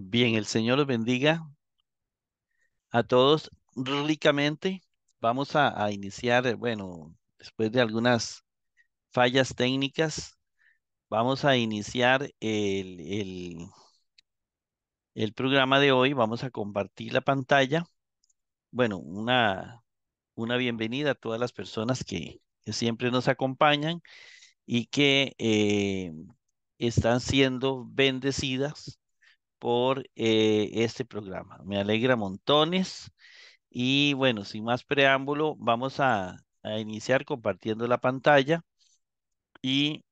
Bien, el Señor los bendiga a todos ricamente. Vamos a, iniciar, eh, bueno, después de algunas fallas técnicas, vamos a iniciar el, el, el programa de hoy. Vamos a compartir la pantalla. Bueno, una, una bienvenida a todas las personas que, siempre nos acompañan y que eh, están siendo bendecidas por eh, este programa. Me alegra montones. Y bueno, sin más preámbulo, vamos a, iniciar compartiendo la pantalla y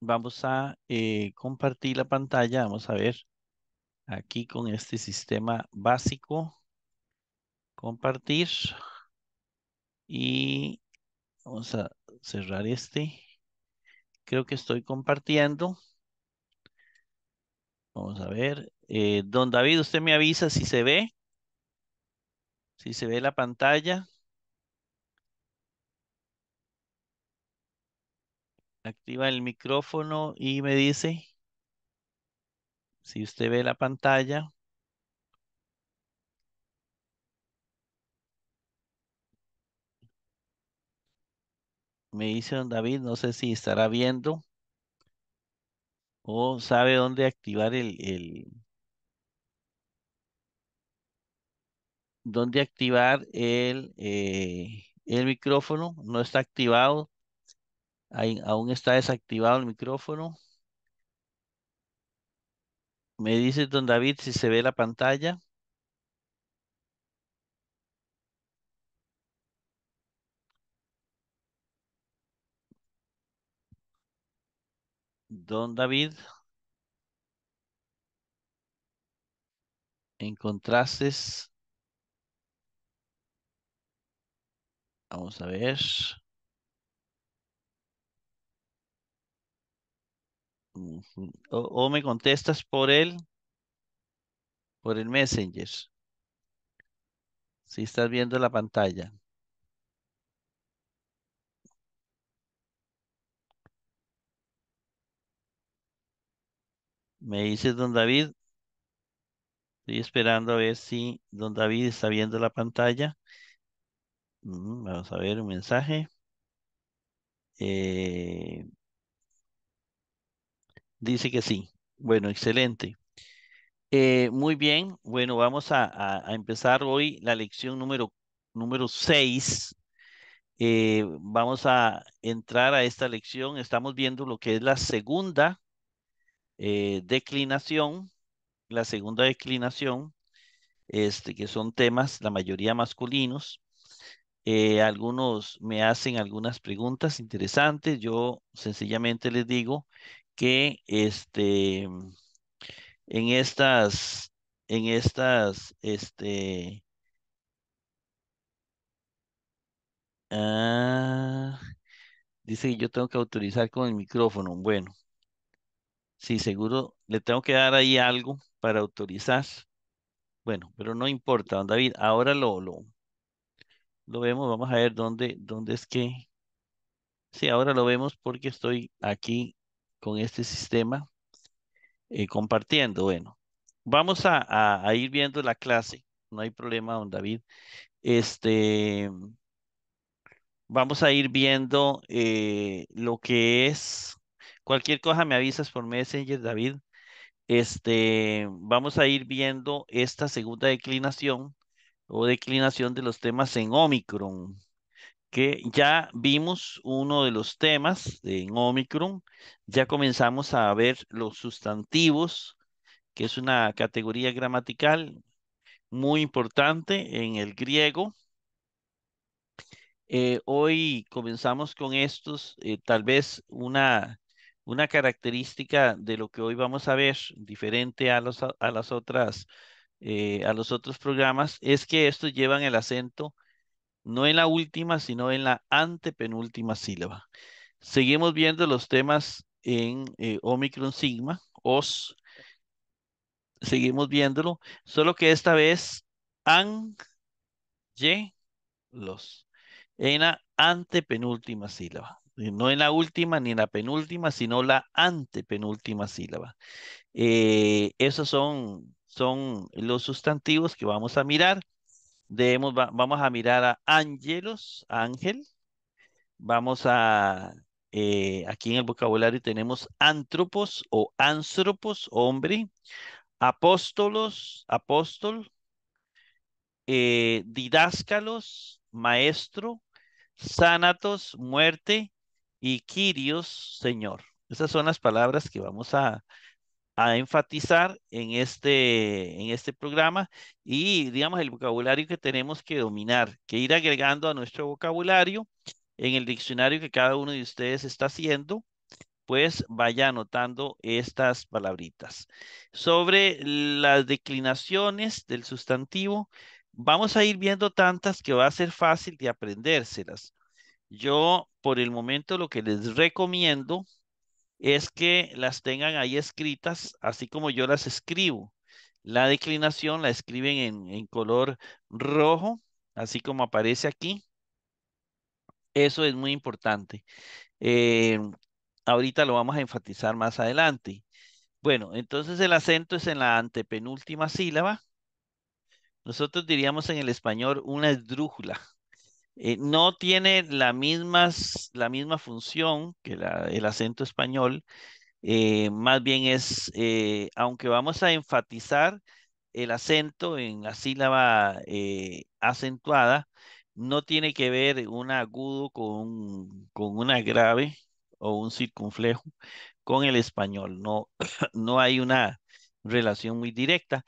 vamos a eh, compartir la pantalla. Vamos a ver aquí con este sistema básico. Compartir. Y vamos a cerrar este. Creo que estoy compartiendo. Vamos a ver. Eh, don David, usted me avisa si se ve. Si se ve la pantalla. Activa el micrófono y me dice si usted ve la pantalla. Me dice don David, no sé si estará viendo o sabe dónde activar el, el dónde activar el, eh, el micrófono, no está activado, aún está desactivado el micrófono. Me dice don David si se ve la pantalla. Don David, encontraste, vamos a ver, o, me contestas por él, por el Messenger, si estás viendo la pantalla. Me dice don David. Estoy esperando a ver si don David está viendo la pantalla. Mm, vamos a ver un mensaje. Eh, dice que sí. Bueno, excelente. Eh, muy bien. Bueno, vamos a, empezar hoy la lección número, número 6. Eh, vamos a entrar a esta lección. Estamos viendo lo que es la segunda eh, declinación, la segunda declinación, este, que son temas, la mayoría masculinos. Eh, algunos me hacen algunas preguntas interesantes. Yo sencillamente les digo que este, en estas, en estas, este, ah, dice que yo tengo que autorizar con el micrófono. Bueno, Sí, seguro le tengo que dar ahí algo para autorizar. Bueno, pero no importa, don David. Ahora lo, lo, lo vemos. Vamos a ver dónde, dónde es que... Sí, ahora lo vemos porque estoy aquí con este sistema eh, compartiendo. Bueno, vamos a, ir viendo la clase. No hay problema, don David. Este, vamos a ir viendo eh, lo que es Cualquier cosa me avisas por Messenger, David. Este, vamos a ir viendo esta segunda declinación o declinación de los temas en Omicron, que ya vimos uno de los temas en Omicron, ya comenzamos a ver los sustantivos, que es una categoría gramatical muy importante en el griego. Eh, hoy comenzamos con estos, eh, tal vez una una característica de lo que hoy vamos a ver, diferente a, los, a las otras, eh, a los otros programas, es que estos llevan el acento no en la última, sino en la antepenúltima sílaba. Seguimos viendo los temas en eh, Omicron Sigma, OS. Seguimos viéndolo, solo que esta vez an, ye, los, en la antepenúltima sílaba. Eh, no en la última ni en la penúltima, sino la antepenúltima sílaba. Eh, esos son, son los sustantivos que vamos a mirar. Debemos, vamos a mirar a ángelos, ángel. Vamos a, eh, aquí en el vocabulario tenemos antropos o antropos, hombre. Apóstolos, apóstol. didáscalos, maestro. Sánatos, muerte y kirios, Señor. Esas son las palabras que vamos a, enfatizar en este, en este programa y, digamos, el vocabulario que tenemos que dominar, que ir agregando a nuestro vocabulario en el diccionario que cada uno de ustedes está haciendo, pues vaya anotando estas palabritas. Sobre las declinaciones del sustantivo, vamos a ir viendo tantas que va a ser fácil de aprendérselas. Yo por el momento lo que les recomiendo es que las tengan ahí escritas, así como yo las escribo. La declinación la escriben en, color rojo, así como aparece aquí. Eso es muy importante. Eh, ahorita lo vamos a enfatizar más adelante. Bueno, entonces el acento es en la antepenúltima sílaba. Nosotros diríamos en el español una esdrújula. Eh, no tiene la, la misma función que el acento español, eh, más bien es, eh, aunque vamos a enfatizar el acento en la sílaba acentuada, no tiene que ver un agudo con, una grave o un circunflejo con el español, no hay una relación muy directa,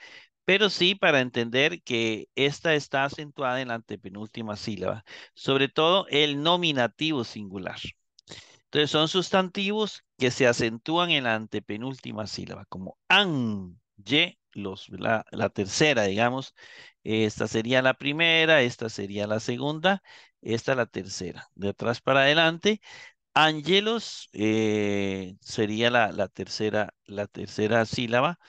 pero sí para entender que esta está acentuada en la antepenúltima sílaba, sobre todo el nominativo singular. Entonces son sustantivos que se acentúan en la antepenúltima sílaba, como an, la, tercera, digamos. Esta sería la primera, esta sería la segunda, esta la tercera. De atrás para adelante, angelos eh, sería la, tercera, la tercera sílaba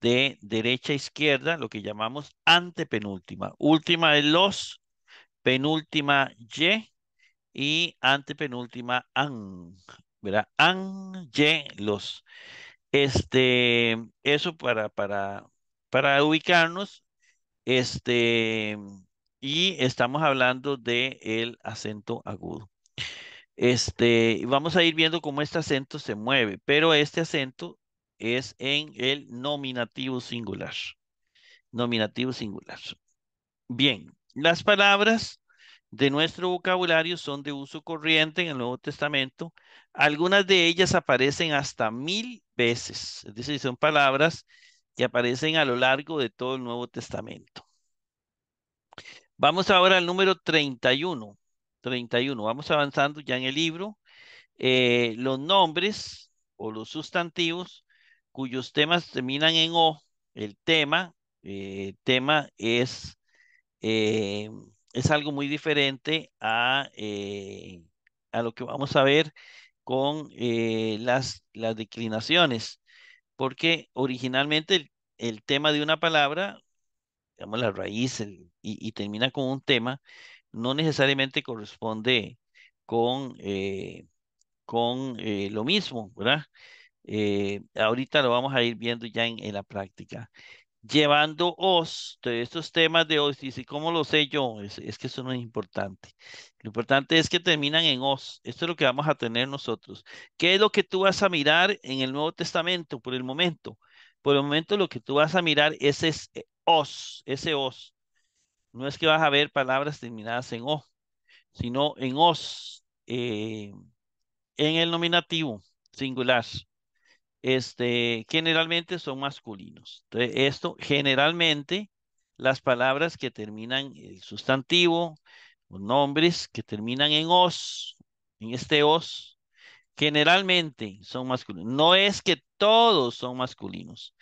de derecha a izquierda, lo que llamamos antepenúltima. Última es los, penúltima y y antepenúltima an, ¿verdad? An, y, los. Este, eso para, para, para ubicarnos, este, y estamos hablando de el acento agudo. Este, vamos a ir viendo cómo este acento se mueve, pero este acento es en el nominativo singular. Nominativo singular. Bien, las palabras de nuestro vocabulario son de uso corriente en el Nuevo Testamento. Algunas de ellas aparecen hasta mil veces, es decir, son palabras que aparecen a lo largo de todo el Nuevo Testamento. Vamos ahora al número 31. 31. Vamos avanzando ya en el libro. Eh, los nombres o los sustantivos cuyos temas terminan en O. El tema, eh, tema es, eh, es algo muy diferente eh, a, lo que vamos a ver con las, las declinaciones, porque originalmente el, tema de una palabra, digamos la raíz, y, y, termina con un tema, no necesariamente corresponde con, con lo mismo, ¿verdad? Eh, ahorita lo vamos a ir viendo ya en, la práctica. Llevando os de estos temas de os, si ¿cómo lo sé yo? Es, que eso no es importante. Lo importante es que terminan en os. Esto es lo que vamos a tener nosotros. ¿Qué es lo que tú vas a mirar en el Nuevo Testamento por el momento? Por el momento lo que tú vas a mirar es, es os, ese os. No es que vas a ver palabras terminadas en o, sino en os, eh, en el nominativo singular este, generalmente son masculinos. Entonces, esto generalmente las palabras que terminan el sustantivo, los nombres que terminan en os, en este os, generalmente son masculinos. No es que todos son masculinos.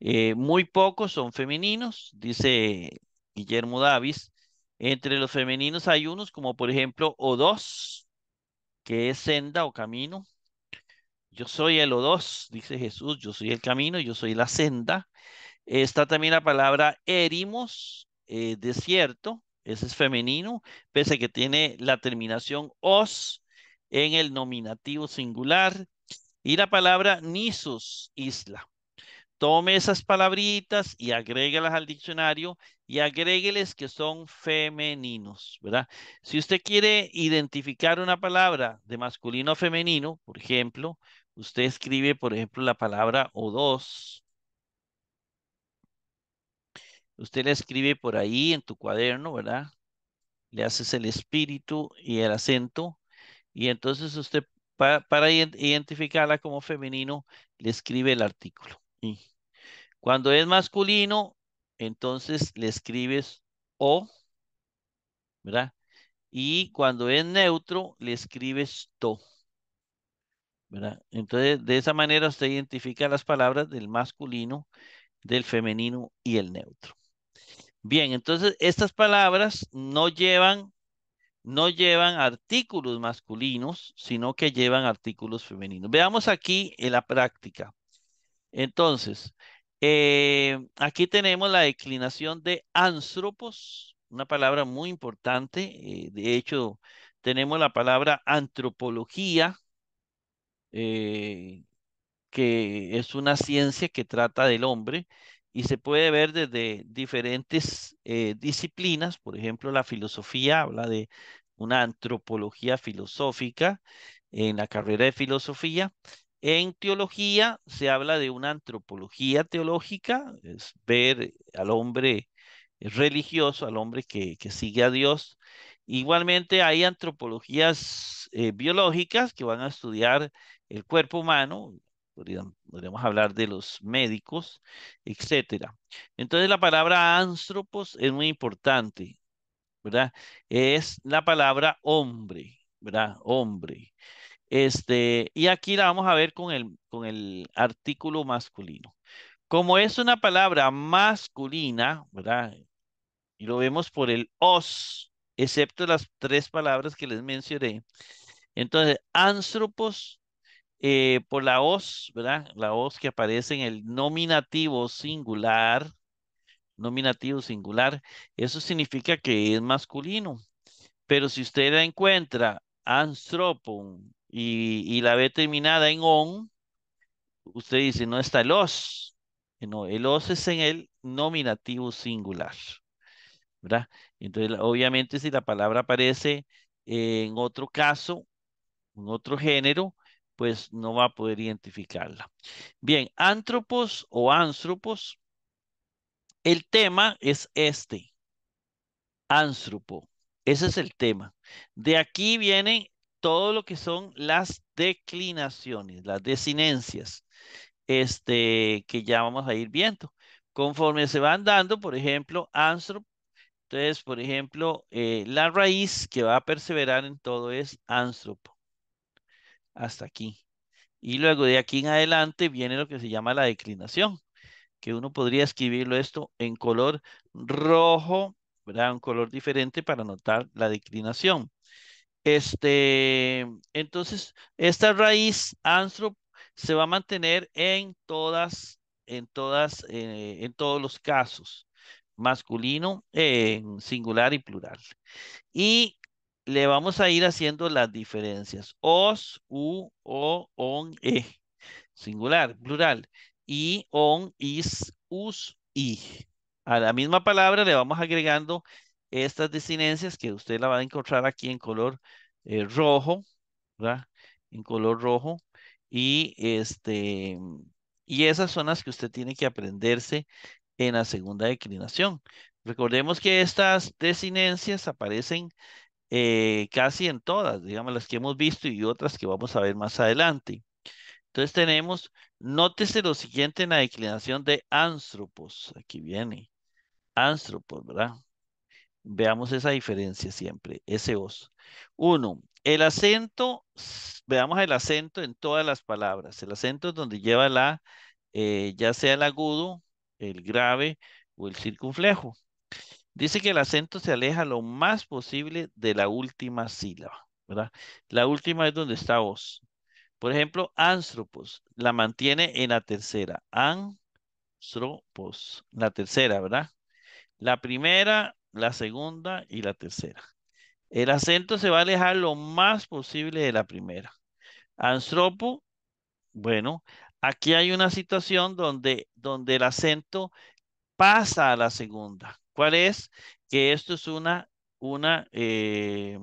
Eh, muy pocos son femeninos, dice Guillermo Davis. Entre los femeninos hay unos como por ejemplo o dos que es senda o camino, yo soy el o dos, dice Jesús, yo soy el camino, yo soy la senda. Está también la palabra erimos, eh, desierto, ese es femenino, pese que tiene la terminación os en el nominativo singular. Y la palabra nisus, isla. Tome esas palabritas y agrégalas al diccionario y agrégueles que son femeninos, ¿verdad? Si usted quiere identificar una palabra de masculino a femenino, por ejemplo, usted escribe, por ejemplo, la palabra o dos. Usted la escribe por ahí en tu cuaderno, ¿verdad? Le haces el espíritu y el acento. Y entonces usted, para identificarla como femenino, le escribe el artículo. Y cuando es masculino, entonces le escribes o, ¿verdad? Y cuando es neutro, le escribes to. Entonces, de esa manera usted identifica las palabras del masculino, del femenino y el neutro. Bien, entonces estas palabras no llevan, no llevan artículos masculinos, sino que llevan artículos femeninos. Veamos aquí en eh, la práctica. Entonces, eh, aquí tenemos la declinación de antropos, una palabra muy importante. Eh, de hecho, tenemos la palabra antropología, eh, que es una ciencia que trata del hombre y se puede ver desde diferentes eh, disciplinas, por ejemplo, la filosofía habla de una antropología filosófica en la carrera de filosofía. En teología se habla de una antropología teológica, es ver al hombre religioso, al hombre que, sigue a Dios. Igualmente hay antropologías eh, biológicas que van a estudiar el cuerpo humano, podríamos hablar de los médicos, etcétera. Entonces la palabra anthropos es muy importante, ¿verdad? Es la palabra hombre, ¿verdad? Hombre. Este, y aquí la vamos a ver con el, con el artículo masculino. Como es una palabra masculina, ¿verdad? Y lo vemos por el os, excepto las tres palabras que les mencioné. Entonces, anthropos eh, por la os, ¿verdad? La os que aparece en el nominativo singular, nominativo singular, eso significa que es masculino. Pero si usted la encuentra anthropon y, la ve terminada en on, usted dice, no está el os. No, el os es en el nominativo singular. ¿Verdad? Entonces, obviamente, si la palabra aparece en otro caso, en otro género, pues no va a poder identificarla. Bien, antropos o antropos, el tema es este, antropo, ese es el tema. De aquí vienen todo lo que son las declinaciones, las desinencias, este, que ya vamos a ir viendo. Conforme se van dando, por ejemplo, antropo, entonces, por ejemplo, eh, la raíz que va a perseverar en todo es antropo hasta aquí. Y luego de aquí en adelante viene lo que se llama la declinación, que uno podría escribirlo esto en color rojo, ¿verdad? Un color diferente para notar la declinación. Este, entonces, esta raíz anthrop se va a mantener en todas, en todas, eh, en todos los casos, masculino, en singular y plural. Y le vamos a ir haciendo las diferencias. Os, u, o, on, e. Singular, plural. Y, on, is, us, i A la misma palabra le vamos agregando estas desinencias que usted la va a encontrar aquí en color eh, rojo, ¿verdad? En color rojo. Y, este, y esas son las que usted tiene que aprenderse en la segunda declinación. Recordemos que estas desinencias aparecen eh, casi en todas, digamos, las que hemos visto y otras que vamos a ver más adelante. Entonces tenemos, nótese lo siguiente en la declinación de anthropos, aquí viene, anthropos, ¿verdad? Veamos esa diferencia siempre, ese os. Uno, el acento, veamos el acento en todas las palabras. El acento es donde lleva la, eh, ya sea el agudo, el grave o el circunflejo. Dice que el acento se aleja lo más posible de la última sílaba, ¿verdad? La última es donde está vos. Por ejemplo, anthropos la mantiene en la tercera. anthropos la tercera, ¿verdad? La primera, la segunda y la tercera. El acento se va a alejar lo más posible de la primera. Antropo, bueno, aquí hay una situación donde, donde el acento pasa a la segunda. ¿Cuál es? Que esto es una, una, eh,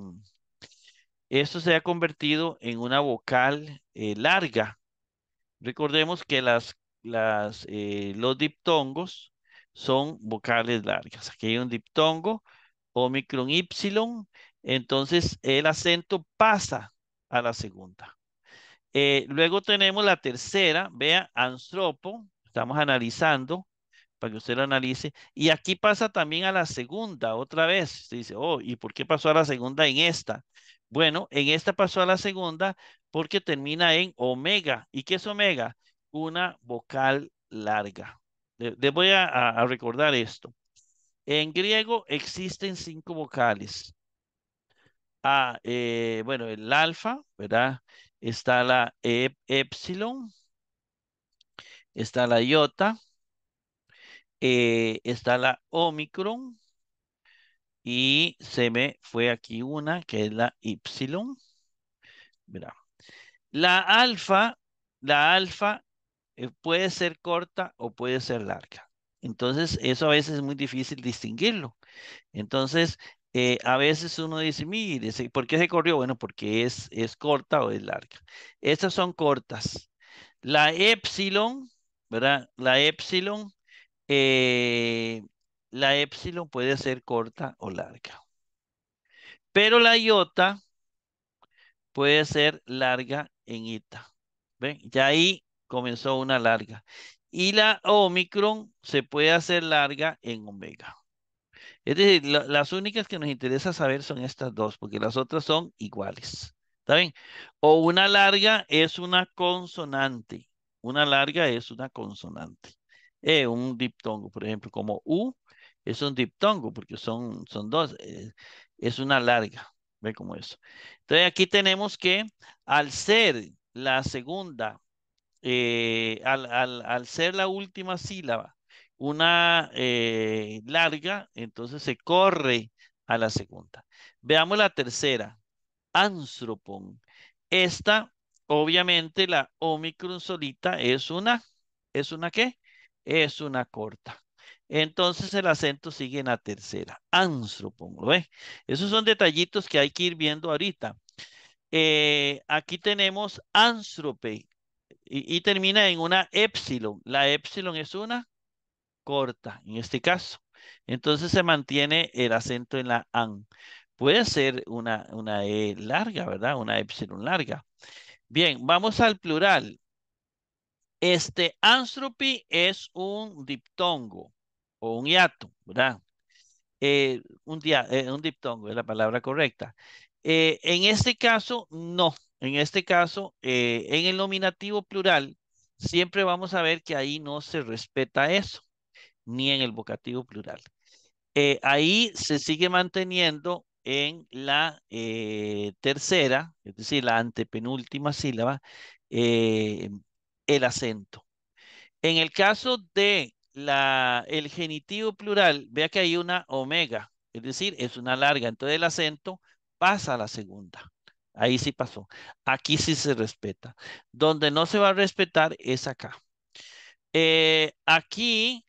esto se ha convertido en una vocal eh, larga. Recordemos que las, las, eh, los diptongos son vocales largas. Aquí hay un diptongo, omicron y, entonces el acento pasa a la segunda. luego tenemos la tercera, vea, antropo, estamos analizando para que usted lo analice. Y aquí pasa también a la segunda, otra vez. Usted dice, oh, ¿y por qué pasó a la segunda en esta? Bueno, en esta pasó a la segunda porque termina en omega. ¿Y qué es omega? Una vocal larga. Les voy a, recordar esto. En griego existen cinco vocales. Ah, eh, bueno, el alfa, ¿verdad? Está la e, epsilon, está la iota, eh, está la Omicron y se me fue aquí una que es la Y. La alfa, la alfa eh, puede ser corta o puede ser larga. Entonces, eso a veces es muy difícil distinguirlo. Entonces, eh, a veces uno dice, mire, ¿por qué se corrió? Bueno, porque es, es corta o es larga. Estas son cortas. La epsilon, ¿verdad? La épsilon, eh, la epsilon puede ser corta o larga. Pero la iota puede ser larga en ita. ¿Ven? Ya ahí comenzó una larga. Y la omicron se puede hacer larga en omega. Es decir, las únicas que nos interesa saber son estas dos, porque las otras son iguales. ¿Está bien? O una larga es una consonante. Una larga es una consonante. Eh, un diptongo, por ejemplo, como u, es un diptongo porque son, son dos, eh, es una larga, ve como eso. Entonces aquí tenemos que al ser la segunda, eh, al, ser la última sílaba, una larga, entonces se corre a la segunda. Veamos la tercera, anthropon. Esta, obviamente, la omicron solita es una, ¿es una qué? es una corta. Entonces el acento sigue en la tercera. ¿lo ve Esos son detallitos que hay que ir viendo ahorita. Eh, aquí tenemos anthrope y, termina en una epsilon. La epsilon es una corta, en este caso. Entonces se mantiene el acento en la an. Puede ser una, una E larga, ¿verdad? Una epsilon larga. Bien, vamos al plural. Este anthropy es un diptongo o un hiato, ¿verdad? Eh, eh, un, diptongo es la palabra correcta. Eh, en este caso, no. En este caso, en el nominativo plural, siempre vamos a ver que ahí no se respeta eso, ni en el vocativo plural. ahí se sigue manteniendo en la tercera, es decir, la antepenúltima sílaba, el acento. En el caso de la, el genitivo plural, vea que hay una omega, es decir, es una larga. Entonces el acento pasa a la segunda. Ahí sí pasó. Aquí sí se respeta. Donde no se va a respetar es acá. Eh, aquí,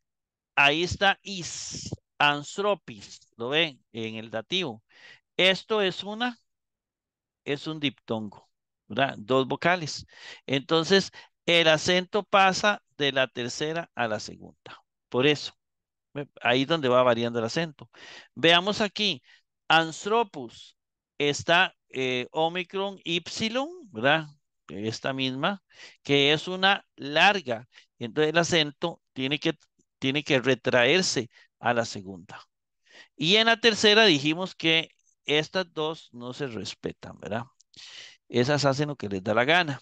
ahí está is, anthropis, lo ven en el dativo. Esto es una, es un diptongo, ¿verdad? Dos vocales. Entonces, el acento pasa de la tercera a la segunda. Por eso, ahí es donde va variando el acento. Veamos aquí, Anthropus está eh, Omicron Y, ¿verdad? Esta misma, que es una larga. Entonces el acento tiene que, tiene que retraerse a la segunda. Y en la tercera dijimos que estas dos no se respetan, ¿verdad? Esas hacen lo que les da la gana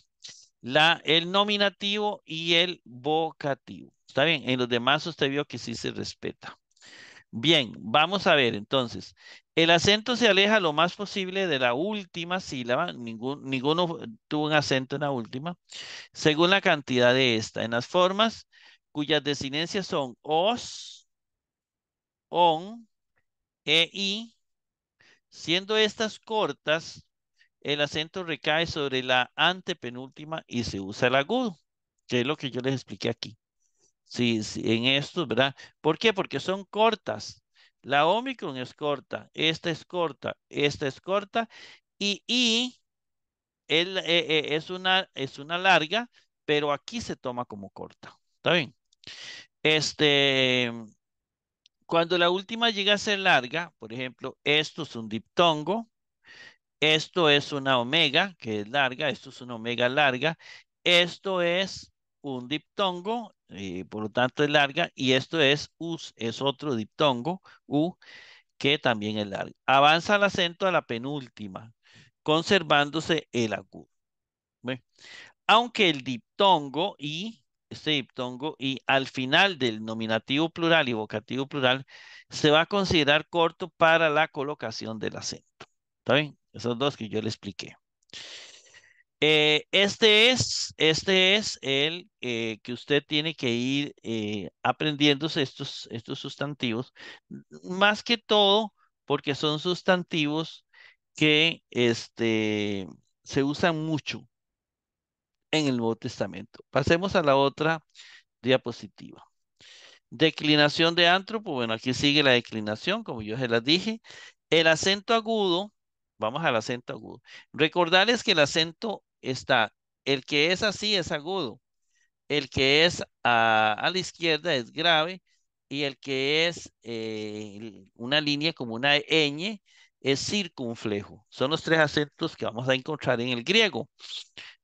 la, el nominativo y el vocativo. Está bien, en los demás usted vio que sí se respeta. Bien, vamos a ver entonces. El acento se aleja lo más posible de la última sílaba. Ningún, ninguno tuvo un acento en la última. Según la cantidad de esta. En las formas cuyas desinencias son os, on, e i, siendo estas cortas, el acento recae sobre la antepenúltima y se usa el agudo, que es lo que yo les expliqué aquí. Sí, en estos, ¿verdad? ¿Por qué? Porque son cortas. La Omicron es corta, esta es corta, esta es corta, y, i eh, eh, es, una, es una larga, pero aquí se toma como corta. ¿Está bien? Este, cuando la última llega a ser larga, por ejemplo, esto es un diptongo, esto es una omega, que es larga. Esto es una omega larga. Esto es un diptongo, por lo tanto es larga. Y esto es us, es otro diptongo, u, que también es larga. Avanza el acento a la penúltima, conservándose el agudo. Aunque el diptongo y, este diptongo y al final del nominativo plural y vocativo plural, se va a considerar corto para la colocación del acento. ¿Está bien? Esos dos que yo le expliqué. Eh, este, es, este es el eh, que usted tiene que ir eh, aprendiéndose estos, estos sustantivos, más que todo porque son sustantivos que este, se usan mucho en el Nuevo Testamento. Pasemos a la otra diapositiva. Declinación de antropo, pues bueno, aquí sigue la declinación, como yo se las dije. El acento agudo Vamos al acento agudo. Recordarles que el acento está, el que es así es agudo, el que es a, la izquierda es grave y el que es eh, una línea como una ñ es circunflejo. Son los tres acentos que vamos a encontrar en el griego.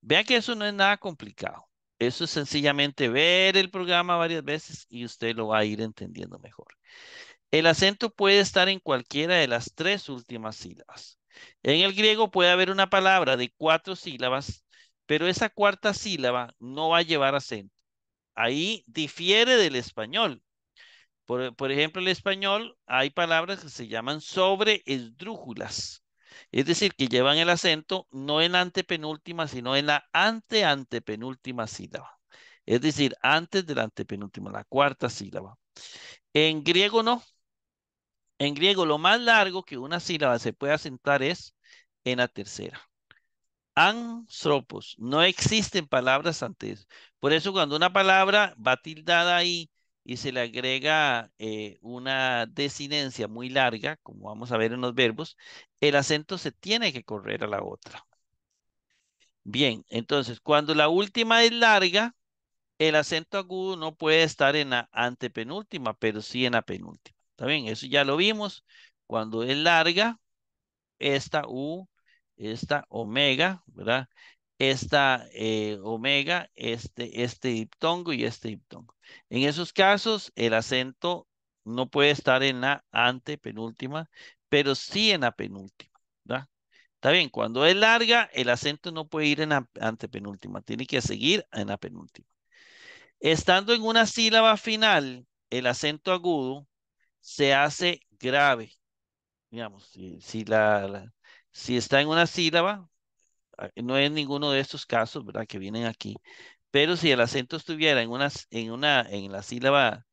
Vean que eso no es nada complicado. Eso es sencillamente ver el programa varias veces y usted lo va a ir entendiendo mejor. El acento puede estar en cualquiera de las tres últimas sílabas. En el griego puede haber una palabra de cuatro sílabas, pero esa cuarta sílaba no va a llevar acento. Ahí difiere del español. Por, ejemplo, el español hay palabras que se llaman sobre esdrújulas. Es decir, que llevan el acento no en antepenúltima, sino en la ante-antepenúltima sílaba. Es decir, antes de la antepenúltima, la cuarta sílaba. En griego no. En griego, lo más largo que una sílaba se puede acentuar es en la tercera. Anstropos. No existen palabras antes. Por eso cuando una palabra va tildada ahí y se le agrega eh, una desinencia muy larga, como vamos a ver en los verbos, el acento se tiene que correr a la otra. Bien, entonces cuando la última es larga, el acento agudo no puede estar en la antepenúltima, pero sí en la penúltima. Está bien, eso ya lo vimos. Cuando es larga, esta U, esta omega, ¿verdad? Esta eh, omega, este, este diptongo y este diptongo. En esos casos, el acento no puede estar en la antepenúltima, pero sí en la penúltima, ¿verdad? Está bien, cuando es larga, el acento no puede ir en la antepenúltima, tiene que seguir en la penúltima. Estando en una sílaba final, el acento agudo se hace grave. Digamos, si, la, si está en una sílaba, ah, no es ninguno de estos casos, ¿verdad? Que vienen aquí. Pero si el acento estuviera en una, en una, en la sílaba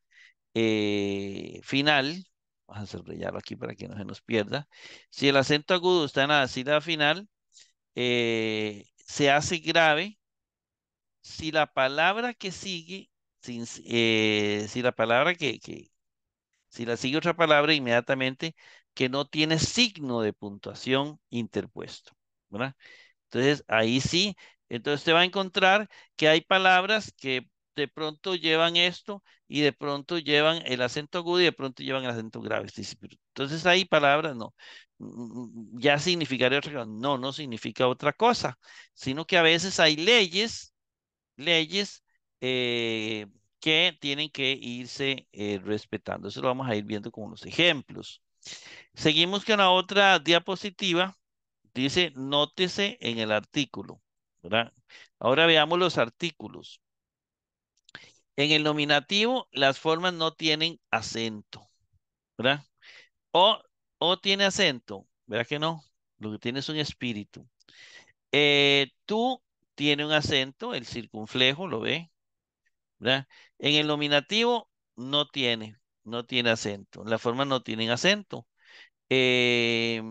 eh, final, vamos a subrayarlo aquí para que no se nos pierda. Si el acento agudo está en la sílaba final, eh, se hace grave si la palabra que sigue, eh, si la palabra que, que, si la sigue otra palabra, inmediatamente que no tiene signo de puntuación interpuesto. ¿verdad? Entonces, ahí sí, entonces te va a encontrar que hay palabras que de pronto llevan esto y de pronto llevan el acento agudo y de pronto llevan el acento grave. Entonces hay palabras no. Mm, mm, mm, ya significaría otra cosa. No, no significa otra cosa, sino que a veces hay leyes, leyes eh, que tienen que irse eh, respetando. Eso lo vamos a ir viendo con unos ejemplos. Seguimos con la otra diapositiva. Dice, nótese en el artículo. ¿verdad? Ahora veamos los artículos. En el nominativo, las formas no tienen acento. ¿Verdad? O, o tiene acento. ¿Verdad que no? Lo que tiene es un espíritu. Eh, tú tiene un acento, el circunflejo, ¿lo ve? En el nominativo no tiene, no tiene acento. Las formas no tienen acento. Eh,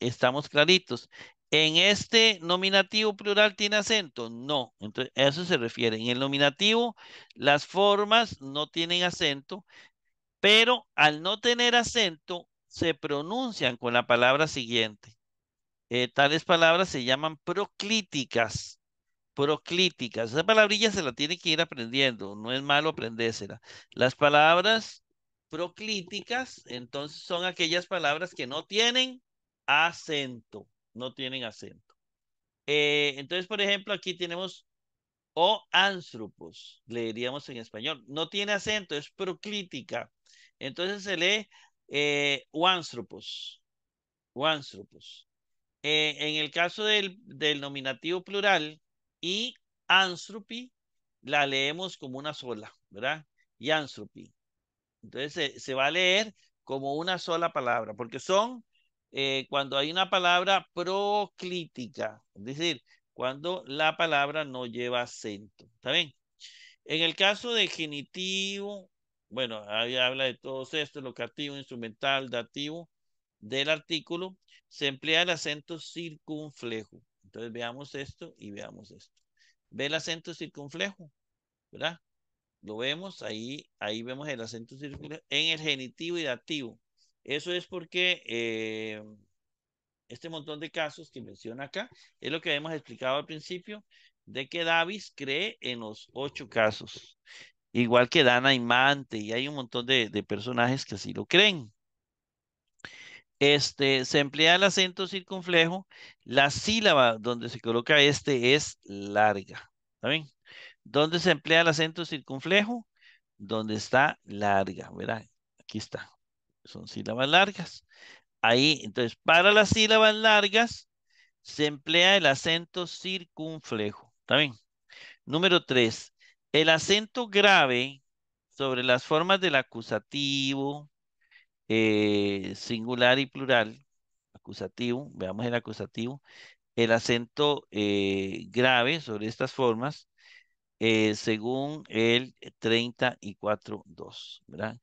estamos claritos. ¿En este nominativo plural tiene acento? No. Entonces, a eso se refiere. En el nominativo, las formas no tienen acento, pero al no tener acento, se pronuncian con la palabra siguiente. Eh, tales palabras se llaman proclíticas proclíticas. Esa palabrilla se la tiene que ir aprendiendo, no es malo aprendérsela. Las palabras proclíticas, entonces son aquellas palabras que no tienen acento, no tienen acento. Eh, entonces, por ejemplo, aquí tenemos o le diríamos en español. No tiene acento, es proclítica. Entonces se lee eh, eh en el caso del, del nominativo plural, y ansrupi la leemos como una sola, ¿verdad? Y Entonces se, va a leer como una sola palabra, porque son eh, cuando hay una palabra proclítica, es decir, cuando la palabra no lleva acento. ¿Está bien? En el caso de genitivo, bueno, ahí habla de todos estos, locativo, instrumental, dativo del artículo, se emplea el acento circunflejo. Entonces veamos esto y veamos esto. Ve el acento circunflejo, ¿verdad? Lo vemos ahí, ahí vemos el acento circunflejo en el genitivo y dativo. Eso es porque eh, este montón de casos que menciona acá es lo que habíamos explicado al principio de que Davis cree en los ocho casos. Igual que Dana y Mante, y hay un montón de personajes que así lo creen. Este, se emplea el acento circunflejo. La sílaba donde se coloca este es larga. ¿Está bien? ¿Dónde se emplea el acento circunflejo? Donde está larga, ¿verdad? Aquí está. Son sílabas largas. Ahí, entonces, para las sílabas largas se emplea el acento circunflejo. ¿Está bien? Número tres, el acento grave sobre las formas del acusativo, eh, singular y plural, acusativo, veamos el acusativo, el acento eh, grave sobre estas formas eh, según el 34.2, ¿verdad?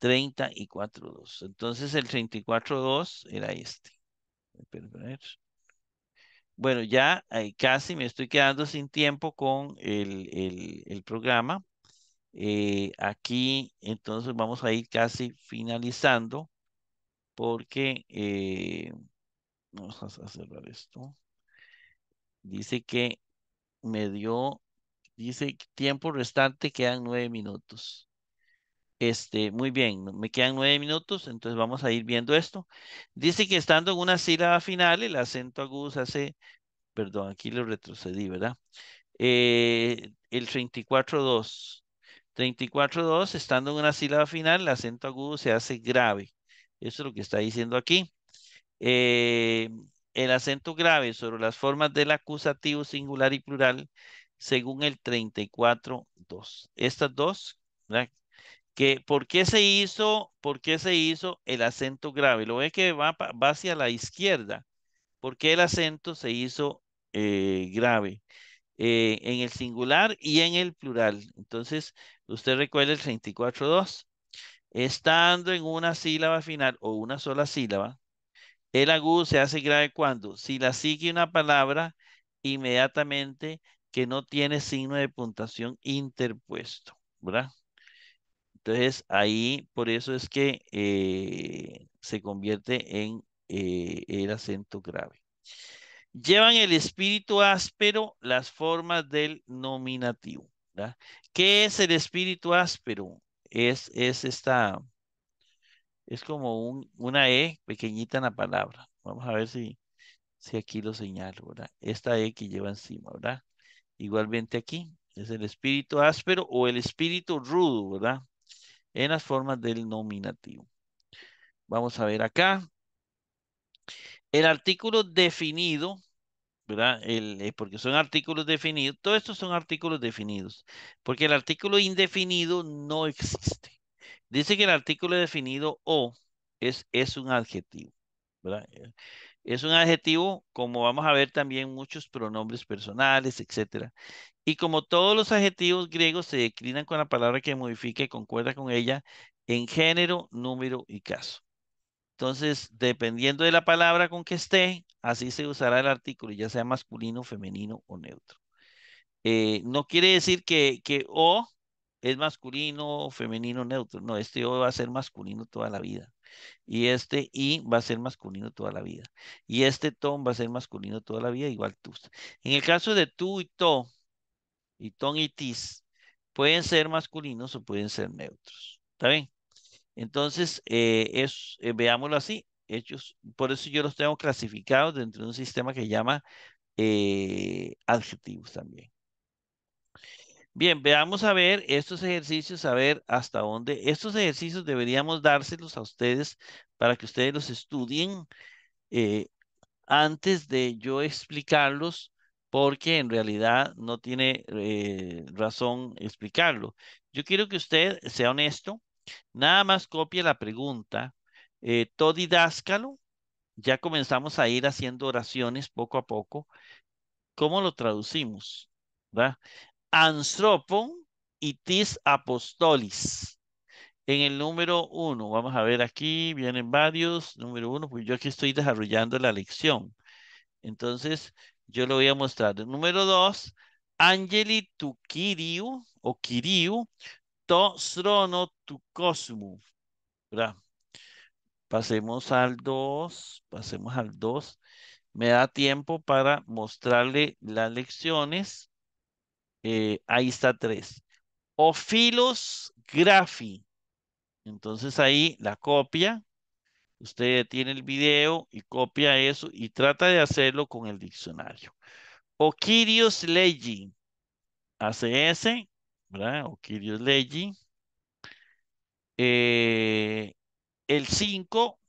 34.2. Entonces el 34.2 era este. Bueno, ya casi me estoy quedando sin tiempo con el programa. Eh, aquí entonces vamos a ir casi finalizando porque eh, vamos a cerrar esto. Dice que me dio, dice tiempo restante quedan nueve minutos. Este, muy bien, me quedan nueve minutos, entonces vamos a ir viendo esto. Dice que estando en una sílaba final, el acento agudo se hace, perdón, aquí lo retrocedí, ¿verdad? Eh, el 34 2 34.2, estando en una sílaba final, el acento agudo se hace grave. Eso es lo que está diciendo aquí. Eh, el acento grave sobre las formas del acusativo singular y plural según el 34.2. Estas dos, ¿verdad? ¿Por qué se hizo, por qué se hizo el acento grave? Lo ve que va, hacia la izquierda. ¿Por qué el acento se hizo eh, grave? Eh, en el singular y en el plural. Entonces, Usted recuerda el 34.2. Estando en una sílaba final o una sola sílaba, el agudo se hace grave cuando, si la sigue una palabra inmediatamente que no tiene signo de puntuación interpuesto, ¿verdad? Entonces ahí, por eso es que eh, se convierte en eh, el acento grave. Llevan el espíritu áspero las formas del nominativo. ¿Qué es el espíritu áspero? Es, es esta, es como una E pequeñita en la palabra. Vamos a ver si, si aquí lo señalo, ¿verdad? Esta E que lleva encima, ¿verdad? Igualmente aquí, es el espíritu áspero o el espíritu rudo, ¿verdad? En las formas del nominativo. Vamos a ver acá. El artículo definido ¿verdad? El, eh, porque son artículos definidos. Todos estos son artículos definidos, porque el artículo indefinido no existe. Dice que el artículo definido o es, es un adjetivo, eh, Es un adjetivo, como vamos a ver también muchos pronombres personales, etc. Y como todos los adjetivos griegos se declinan con la palabra que modifica y concuerda con ella en género, número y caso. Entonces, dependiendo de la palabra con que esté, así se usará el artículo, ya sea masculino, femenino o neutro. Eh, no quiere decir que, que o es masculino, femenino, neutro. No, este o va a ser masculino toda la vida. Y este I va a ser masculino toda la vida. Y este ton va a ser masculino toda la vida, igual tú. En el caso de tú y to, y ton y tis, pueden ser masculinos o pueden ser neutros. ¿Está bien? Entonces, eh, eh, veámoslo así, por eso yo los tengo clasificados dentro de un sistema que llama eh, adjetivos también. Bien, veamos a ver estos ejercicios, a ver hasta dónde. Estos ejercicios deberíamos dárselos a ustedes para que ustedes los estudien antes de yo explicarlos, porque en realidad no tiene razón explicarlo. Yo quiero que usted sea honesto Nada más copia la pregunta, eh, todidáscalo, ya comenzamos a ir haciendo oraciones poco a poco. ¿Cómo lo traducimos? ¿Verdad? y Tis apostolis. En el número uno, vamos a ver aquí, vienen varios. Número uno, pues yo aquí estoy desarrollando la lección. Entonces, yo lo voy a mostrar. Número dos, Angeli tu o Kiriu to srono tu Pasemos al 2, pasemos al 2. Me da tiempo para mostrarle las lecciones. Eh, ahí está 3. Ofilos grafi. Entonces ahí la copia. Usted tiene el video y copia eso y trata de hacerlo con el diccionario. Okirios Legi. Hace ese ¿verdad? O Leggi. Eh, el 5,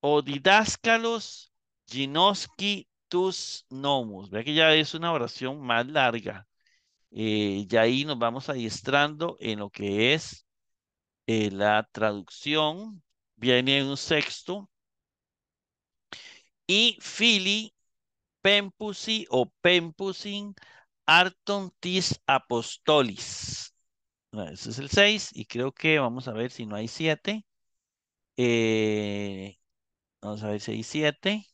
o didáscalos ginoski tus nomos. Vea que ya es una oración más larga. Eh, y ahí nos vamos adiestrando en lo que es eh, la traducción. Viene un sexto. Y fili, pempusi o pempusin Arton tis apostolis. Ah, ese es el 6 y creo que vamos a ver si no hay 7. Eh, vamos a ver si hay 7.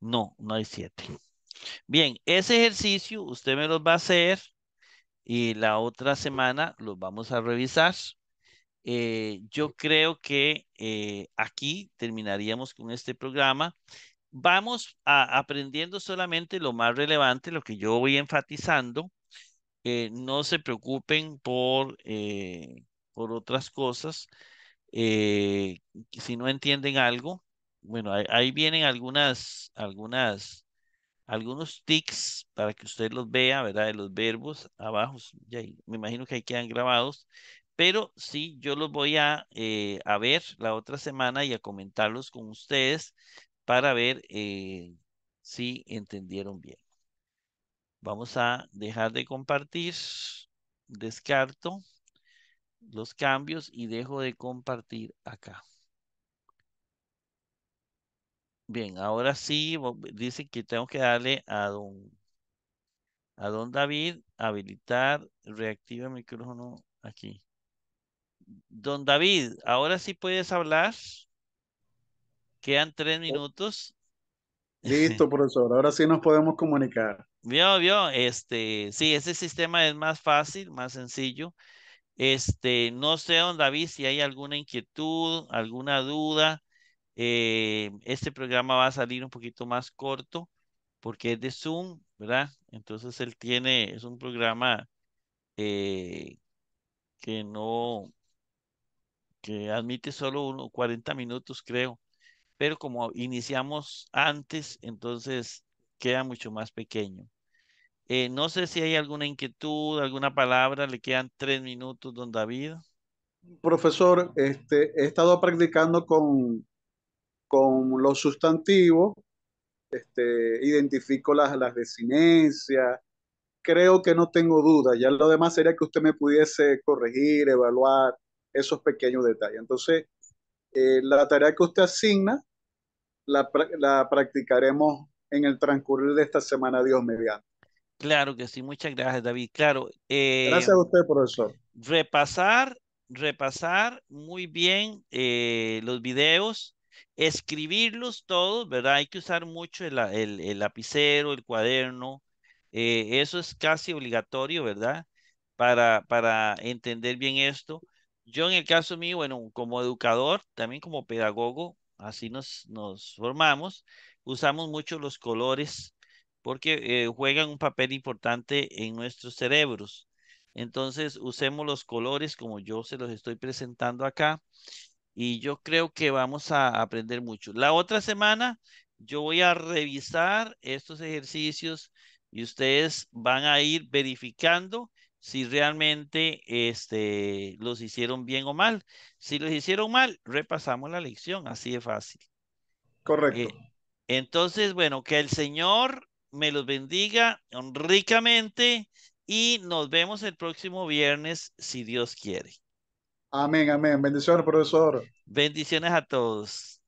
No, no hay 7. Bien, ese ejercicio usted me los va a hacer y la otra semana los vamos a revisar. Eh, yo creo que eh, aquí terminaríamos con este programa vamos a, aprendiendo solamente lo más relevante, lo que yo voy enfatizando. Eh, no se preocupen por, eh, por otras cosas. Eh, si no entienden algo, bueno, ahí, vienen algunas, algunas, algunos tics para que usted los vea, ¿verdad? De los verbos abajo, me imagino que ahí quedan grabados, pero sí, yo los voy a, a ver la otra semana y a comentarlos con ustedes para ver eh, si entendieron bien. Vamos a dejar de compartir, descarto los cambios y dejo de compartir acá. Bien, ahora sí, dice que tengo que darle a don, a don David, habilitar, reactiva el micrófono aquí. Don David, ahora sí puedes hablar. Quedan tres minutos. Listo, profesor. Ahora sí nos podemos comunicar. Vio, vio, este, sí, ese sistema es más fácil, más sencillo. Este, no sé, don David, si hay alguna inquietud, alguna duda. Eh, este programa va a salir un poquito más corto porque es de Zoom, ¿verdad? Entonces él tiene, es un programa eh, que no, que admite solo uno, 40 minutos, creo pero como iniciamos antes, entonces queda mucho más pequeño. Eh, no sé si hay alguna inquietud, alguna palabra, le quedan tres minutos, don David. Profesor, este, he estado practicando con, con los sustantivos, este, identifico las, las desinencias, creo que no tengo dudas, ya lo demás sería que usted me pudiese corregir, evaluar esos pequeños detalles. Entonces, eh, la tarea que usted asigna la, practicaremos en el transcurrir de esta semana, Dios mediante. Claro que sí, muchas gracias, David. Claro. Eh, gracias a usted, profesor. Repasar, repasar muy bien eh, los videos, escribirlos todos, ¿verdad? Hay que usar mucho el, lapicero, el cuaderno. Eh, eso es casi obligatorio, ¿verdad? Para, para entender bien esto. Yo en el caso mío, bueno, como educador, también como pedagogo, así nos, formamos. Usamos mucho los colores porque eh, juegan un papel importante en nuestros cerebros. Entonces, usemos los colores como yo se los estoy presentando acá y yo creo que vamos a aprender mucho. La otra semana yo voy a revisar estos ejercicios y ustedes van a ir verificando si realmente este, los hicieron bien o mal. Si los hicieron mal, repasamos la lección, así de fácil. Correcto. Eh, entonces, bueno, que el Señor me los bendiga ricamente y nos vemos el próximo viernes, si Dios quiere. Amén, amén. Bendiciones, profesor. Bendiciones a todos.